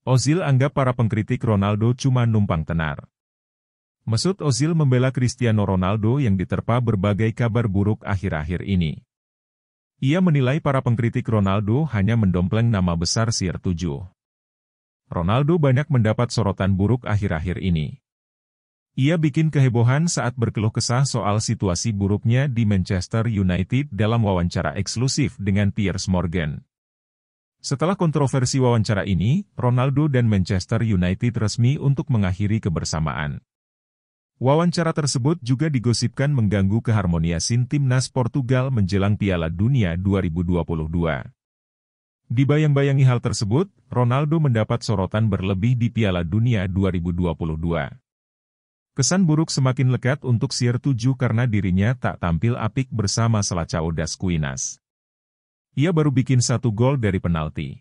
Ozil anggap para pengkritik Ronaldo cuma numpang tenar. Mesut Ozil membela Cristiano Ronaldo yang diterpa berbagai kabar buruk akhir-akhir ini. Ia menilai para pengkritik Ronaldo hanya mendompleng nama besar Sir 7. Ronaldo banyak mendapat sorotan buruk akhir-akhir ini. Ia bikin kehebohan saat berkeluh kesah soal situasi buruknya di Manchester United dalam wawancara eksklusif dengan Piers Morgan. Setelah kontroversi wawancara ini, Ronaldo dan Manchester United resmi untuk mengakhiri kebersamaan. Wawancara tersebut juga digosipkan mengganggu keharmoniasin timnas Portugal menjelang Piala Dunia 2022. Dibayang-bayangi hal tersebut, Ronaldo mendapat sorotan berlebih di Piala Dunia 2022. Kesan buruk semakin lekat untuk Sir 7 karena dirinya tak tampil apik bersama Selacao das Quinas ia baru bikin satu gol dari penalti.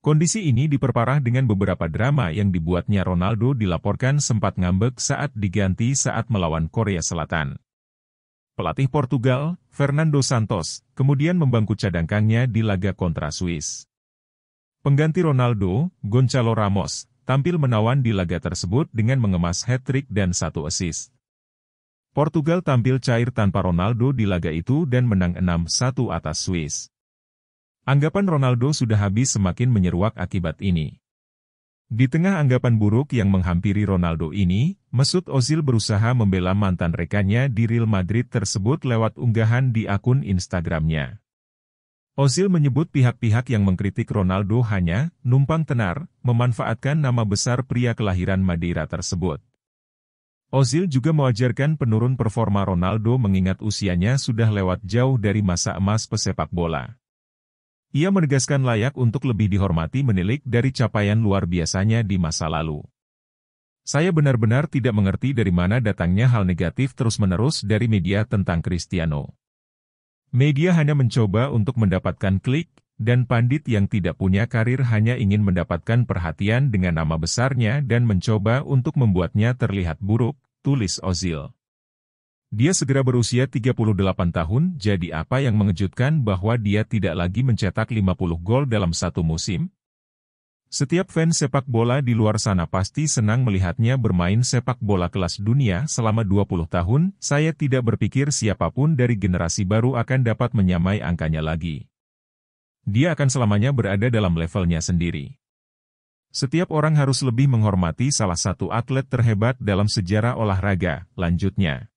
Kondisi ini diperparah dengan beberapa drama yang dibuatnya Ronaldo dilaporkan sempat ngambek saat diganti saat melawan Korea Selatan. Pelatih Portugal, Fernando Santos, kemudian membangku cadangkannya di laga kontra Swiss. Pengganti Ronaldo, Goncalo Ramos, tampil menawan di laga tersebut dengan mengemas hat-trick dan satu assist. Portugal tampil cair tanpa Ronaldo di laga itu dan menang 6-1 atas Swiss. Anggapan Ronaldo sudah habis semakin menyeruak akibat ini. Di tengah anggapan buruk yang menghampiri Ronaldo ini, Mesut Ozil berusaha membela mantan rekannya di Real Madrid tersebut lewat unggahan di akun Instagramnya. Ozil menyebut pihak-pihak yang mengkritik Ronaldo hanya numpang tenar, memanfaatkan nama besar pria kelahiran Madeira tersebut. Ozil juga mewajarkan penurun performa Ronaldo mengingat usianya sudah lewat jauh dari masa emas pesepak bola. Ia menegaskan layak untuk lebih dihormati menilik dari capaian luar biasanya di masa lalu. Saya benar-benar tidak mengerti dari mana datangnya hal negatif terus-menerus dari media tentang Cristiano. Media hanya mencoba untuk mendapatkan klik, dan pandit yang tidak punya karir hanya ingin mendapatkan perhatian dengan nama besarnya dan mencoba untuk membuatnya terlihat buruk, tulis Ozil. Dia segera berusia 38 tahun, jadi apa yang mengejutkan bahwa dia tidak lagi mencetak 50 gol dalam satu musim? Setiap fans sepak bola di luar sana pasti senang melihatnya bermain sepak bola kelas dunia selama 20 tahun, saya tidak berpikir siapapun dari generasi baru akan dapat menyamai angkanya lagi. Dia akan selamanya berada dalam levelnya sendiri. Setiap orang harus lebih menghormati salah satu atlet terhebat dalam sejarah olahraga, lanjutnya.